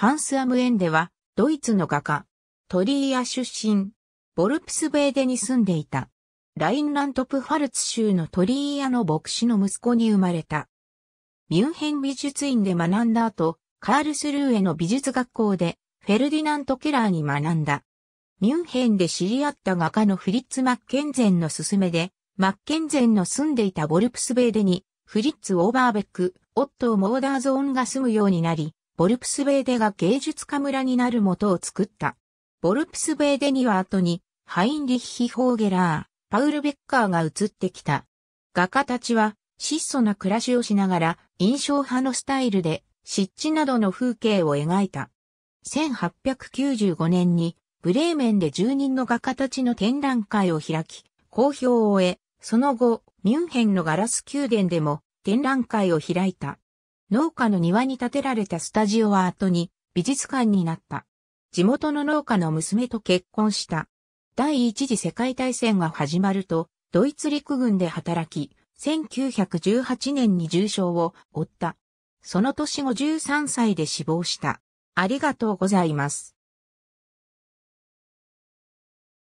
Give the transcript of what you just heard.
ハンス・アムエンデは、ドイツの画家、トリーア出身、ボルプスベーデに住んでいた。ラインラントプファルツ州のトリーアの牧師の息子に生まれた。ミュンヘン美術院で学んだ後、カールスルーへの美術学校で、フェルディナント・ケラーに学んだ。ミュンヘンで知り合った画家のフリッツ・マッケンゼンの勧めで、マッケンゼンの住んでいたボルプスベーデに、フリッツ・オーバーベック、オットー・モーダーゾーンが住むようになり、ボルプスベーデが芸術家村になる元を作った。ボルプスベーデには後に、ハインリッヒ・ホーゲラー、パウル・ベッカーが移ってきた。画家たちは、質素な暮らしをしながら、印象派のスタイルで、湿地などの風景を描いた。1895年に、ブレーメンで住人の画家たちの展覧会を開き、好評を終え、その後、ミュンヘンのガラス宮殿でも展覧会を開いた。農家の庭に建てられたスタジオは後に美術館になった。地元の農家の娘と結婚した。第一次世界大戦が始まると、ドイツ陸軍で働き、1918年に重傷を負った。その年53歳で死亡した。ありがとうございます。